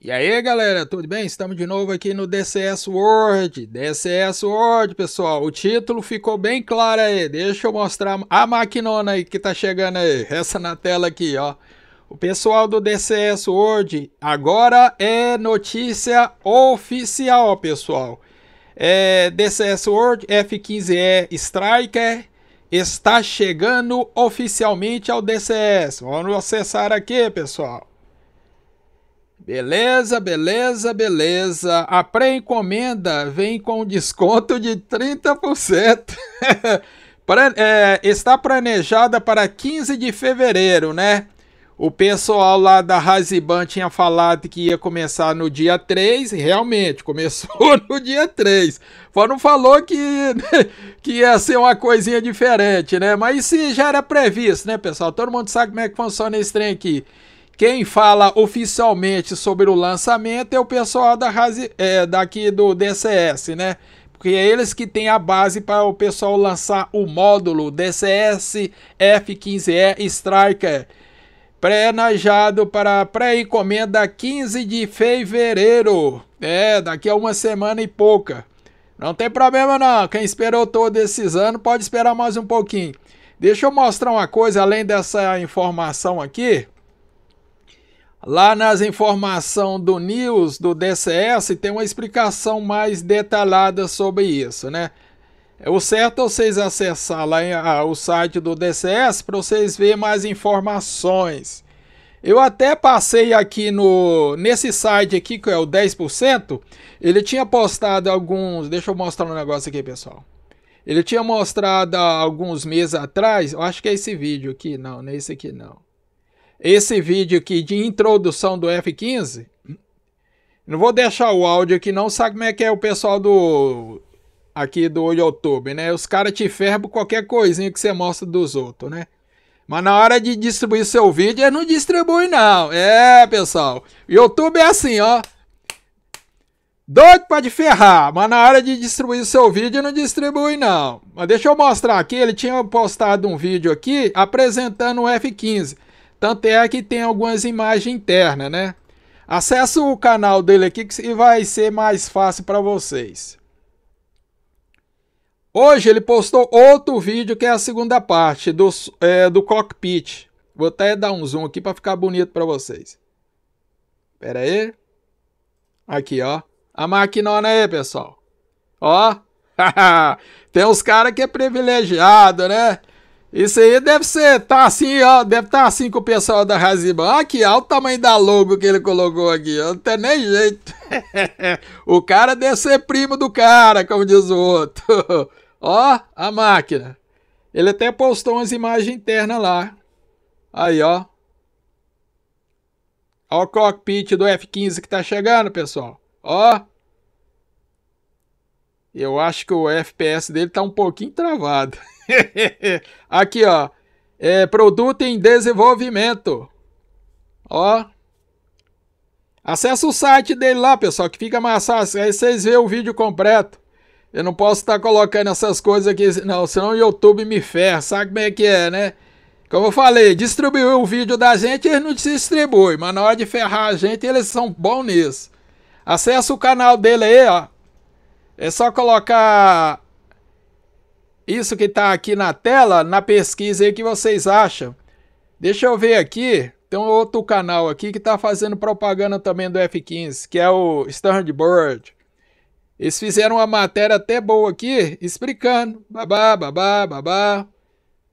E aí galera, tudo bem? Estamos de novo aqui no DCS World, DCS World, pessoal, o título ficou bem claro aí. Deixa eu mostrar a maquinona aí que tá chegando aí. Essa na tela aqui, ó. O pessoal do DCS World agora é notícia oficial, pessoal. É DCS World F15E Striker está chegando oficialmente ao DCS. Vamos acessar aqui, pessoal. Beleza, beleza, beleza. A pré-encomenda vem com desconto de 30%. é, está planejada para 15 de fevereiro, né? O pessoal lá da Raziban tinha falado que ia começar no dia 3, e realmente começou no dia 3. Só não falou que, que ia ser uma coisinha diferente, né? Mas isso já era previsto, né, pessoal? Todo mundo sabe como é que funciona esse trem aqui. Quem fala oficialmente sobre o lançamento é o pessoal da Razi, é, daqui do DCS, né? Porque é eles que têm a base para o pessoal lançar o módulo DCS F15E Striker pré-najado para pré-encomenda 15 de fevereiro. É, daqui a uma semana e pouca. Não tem problema não, quem esperou todos esses anos pode esperar mais um pouquinho. Deixa eu mostrar uma coisa além dessa informação aqui. Lá nas informações do News, do DCS, tem uma explicação mais detalhada sobre isso, né? É o certo é vocês acessar lá a, ah, o site do DCS para vocês verem mais informações. Eu até passei aqui no nesse site aqui, que é o 10%, ele tinha postado alguns, deixa eu mostrar um negócio aqui, pessoal. Ele tinha mostrado alguns meses atrás, eu acho que é esse vídeo aqui, não, não é esse aqui não. Esse vídeo aqui de introdução do F15. Não vou deixar o áudio aqui não, sabe como é que é o pessoal do aqui do Olho né? Os caras te ferram por qualquer coisinha que você mostra dos outros, né? Mas na hora de distribuir seu vídeo, ele não distribui, não. É, pessoal. YouTube é assim, ó. Doido pra te ferrar, mas na hora de distribuir seu vídeo não distribui não. Mas deixa eu mostrar aqui, ele tinha postado um vídeo aqui apresentando o F15. Tanto é que tem algumas imagens internas, né? Acesse o canal dele aqui que vai ser mais fácil para vocês. Hoje ele postou outro vídeo que é a segunda parte do, é, do cockpit. Vou até dar um zoom aqui para ficar bonito para vocês. Pera aí. Aqui, ó. A maquinona aí, pessoal. Ó. Tem uns caras que é privilegiado, né? Isso aí deve ser, tá assim, ó, deve estar tá assim com o pessoal da Raziba. Aqui, ó, o tamanho da logo que ele colocou aqui, ó, não tem nem jeito. o cara deve ser primo do cara, como diz o outro. Ó, a máquina. Ele até postou umas imagens internas lá. Aí, ó. Ó o cockpit do F-15 que tá chegando, pessoal. Ó. Eu acho que o FPS dele tá um pouquinho travado. Aqui, ó. É, produto em desenvolvimento. Ó. Acesse o site dele lá, pessoal, que fica mais fácil. Aí vocês vê o vídeo completo. Eu não posso estar tá colocando essas coisas aqui, não, senão o YouTube me ferra, sabe como é que é, né? Como eu falei, distribuiu o vídeo da gente, eles não distribuem, mas na hora de ferrar a gente, eles são bons nisso. Acesse o canal dele aí, ó. É só colocar isso que tá aqui na tela, na pesquisa aí que vocês acham. Deixa eu ver aqui, tem um outro canal aqui que tá fazendo propaganda também do F-15, que é o Bird. Eles fizeram uma matéria até boa aqui, explicando, babá, babá, babá,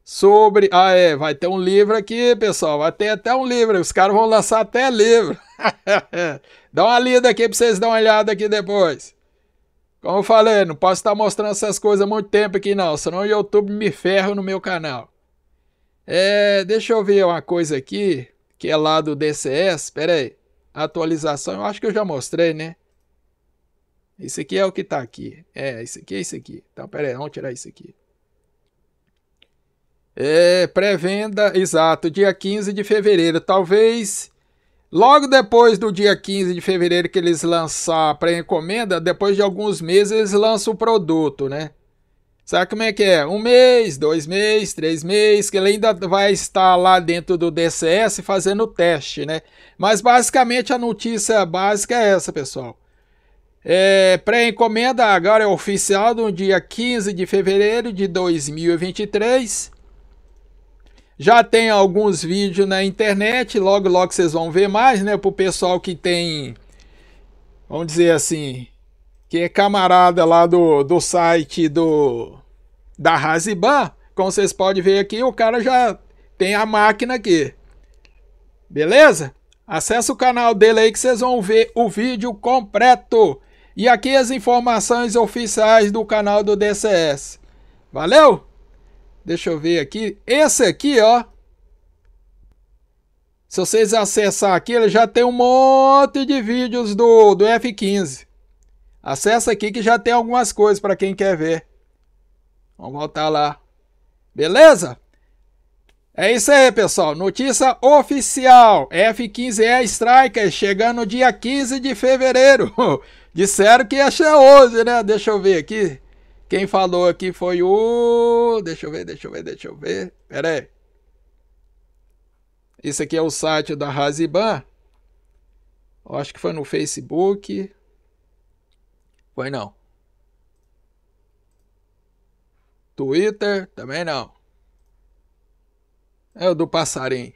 sobre... Ah, é, vai ter um livro aqui, pessoal, vai ter até um livro, os caras vão lançar até livro. Dá uma lida aqui pra vocês darem uma olhada aqui depois. Como eu falei, não posso estar mostrando essas coisas há muito tempo aqui não, senão o YouTube me ferra no meu canal. É, deixa eu ver uma coisa aqui, que é lá do DCS, pera aí. Atualização, eu acho que eu já mostrei, né? Isso aqui é o que está aqui. É, isso aqui é isso aqui. Então, pera aí, vamos tirar isso aqui. É, pré-venda, exato, dia 15 de fevereiro. Talvez logo depois do dia 15 de fevereiro que eles lançar a pré-encomenda, depois de alguns meses eles lançam o produto, né? Sabe como é que é? Um mês, dois meses, três meses, que ele ainda vai estar lá dentro do DCS fazendo o teste, né? Mas basicamente a notícia básica é essa, pessoal. É, Pré-encomenda agora é oficial no dia 15 de fevereiro de 2023. Já tem alguns vídeos na internet, logo logo vocês vão ver mais, né? Para o pessoal que tem, vamos dizer assim, que é camarada lá do, do site do da Raziban. Como vocês podem ver aqui, o cara já tem a máquina aqui. Beleza? Acesse o canal dele aí que vocês vão ver o vídeo completo. E aqui as informações oficiais do canal do DCS. Valeu? Deixa eu ver aqui. Esse aqui, ó. Se vocês acessar aqui, ele já tem um monte de vídeos do, do F-15. Acessa aqui que já tem algumas coisas para quem quer ver. Vamos voltar lá. Beleza? É isso aí, pessoal. Notícia oficial. F-15E Striker chegando dia 15 de fevereiro. Disseram que ia ser hoje, né? Deixa eu ver aqui. Quem falou aqui foi o. Deixa eu ver, deixa eu ver, deixa eu ver. Pera aí. Isso aqui é o site da Raziban. Acho que foi no Facebook. Foi não. Twitter também não. É o do passarinho.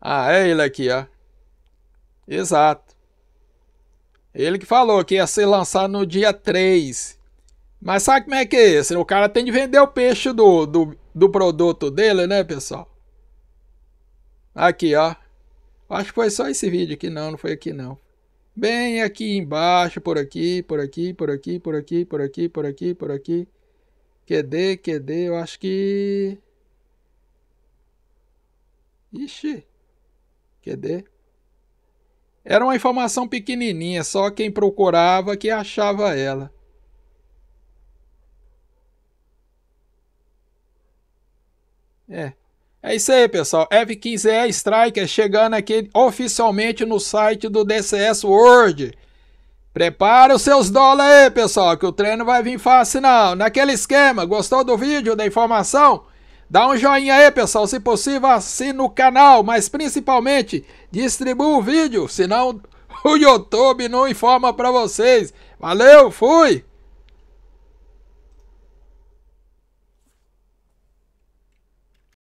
Ah, é ele aqui, ó. Exato. Ele que falou que ia ser lançado no dia 3. Mas sabe como é que é isso? O cara tem de vender o peixe do, do, do produto dele, né, pessoal? Aqui, ó. Acho que foi só esse vídeo aqui, não. Não foi aqui, não. Bem aqui embaixo, por aqui, por aqui, por aqui, por aqui, por aqui, por aqui, por aqui. QD, QD, eu acho que... Ixi. QD. Era uma informação pequenininha, só quem procurava que achava ela. É. É isso aí, pessoal. F15E é Striker é chegando aqui oficialmente no site do DCS World. Prepara os seus dólares aí, pessoal, que o treino vai vir fácil não. Naquele esquema, gostou do vídeo, da informação? Dá um joinha aí, pessoal, se possível, assina o canal, mas principalmente distribua o vídeo, senão o YouTube não informa para vocês. Valeu, fui!